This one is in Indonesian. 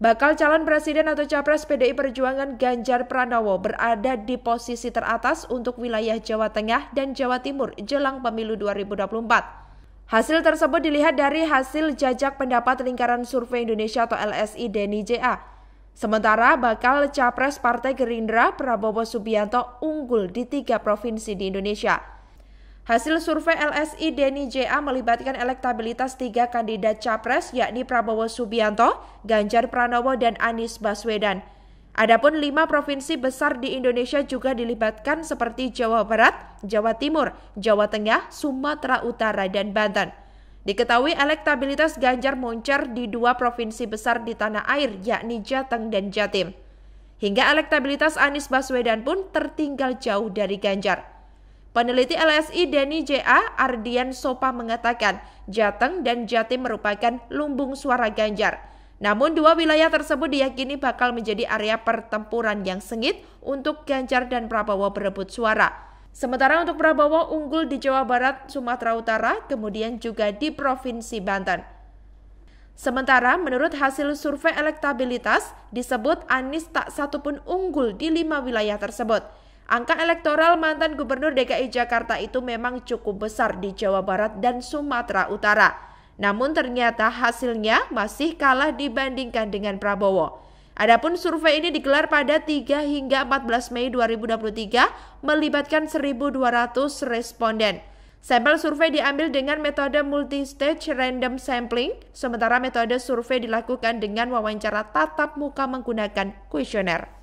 Bakal calon presiden atau capres PDI Perjuangan Ganjar Pranowo berada di posisi teratas untuk wilayah Jawa Tengah dan Jawa Timur jelang pemilu 2024. Hasil tersebut dilihat dari hasil jajak pendapat Lingkaran Survei Indonesia atau LSI Deni JA. Sementara bakal capres Partai Gerindra Prabowo Subianto unggul di tiga provinsi di Indonesia. Hasil survei LSI Deni JA melibatkan elektabilitas tiga kandidat capres yakni Prabowo Subianto, Ganjar Pranowo, dan Anies Baswedan. Adapun lima provinsi besar di Indonesia juga dilibatkan seperti Jawa Barat, Jawa Timur, Jawa Tengah, Sumatera Utara, dan Banten. Diketahui elektabilitas Ganjar muncar di dua provinsi besar di tanah air yakni Jateng dan Jatim. Hingga elektabilitas Anies Baswedan pun tertinggal jauh dari Ganjar. Peneliti LSI Denny J.A. Ardian Sopa mengatakan Jateng dan Jatim merupakan lumbung suara Ganjar. Namun dua wilayah tersebut diyakini bakal menjadi area pertempuran yang sengit untuk Ganjar dan Prabowo berebut suara. Sementara untuk Prabowo unggul di Jawa Barat, Sumatera Utara, kemudian juga di Provinsi Banten. Sementara menurut hasil survei elektabilitas disebut Anies tak satupun unggul di lima wilayah tersebut. Angka elektoral mantan gubernur DKI Jakarta itu memang cukup besar di Jawa Barat dan Sumatera Utara. Namun ternyata hasilnya masih kalah dibandingkan dengan Prabowo. Adapun survei ini digelar pada 3 hingga 14 Mei 2023 melibatkan 1.200 responden. Sampel survei diambil dengan metode multistage random sampling, sementara metode survei dilakukan dengan wawancara tatap muka menggunakan kuesioner.